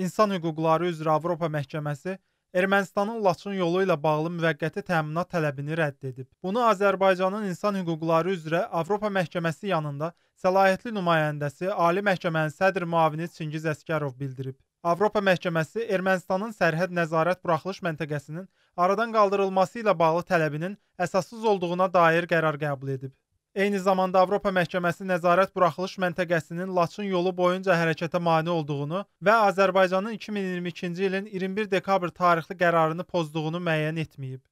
İnsan Hüquqları üzrə Avropa Məhkəməsi Ermənistanın Laçın yolu ilə bağlı müvəqqəti təminat tələbini rədd edib. Bunu Azərbaycanın İnsan Hüquqları üzrə Avropa Məhkəməsi yanında səlahiyyətli nümayəndəsi Ali Məhkəmənin sədr müavini Çingiz Əskərov bildirib. Avropa Məhkəməsi Ermənistanın sərhəd nəzarət buraxılış məntəqəsinin aradan qaldırılması ilə bağlı tələbinin əsassız olduğuna dair qərar qəbul edib. Eyni zamanda Avropa Məhkəməsi nəzarət buraxılış məntəqəsinin Laçın yolu boyunca hərəkətə mane olduğunu və Azərbaycanın 2022-ci ilin 21 dekabr tarixli qərarını pozduğunu müəyyən etməyib.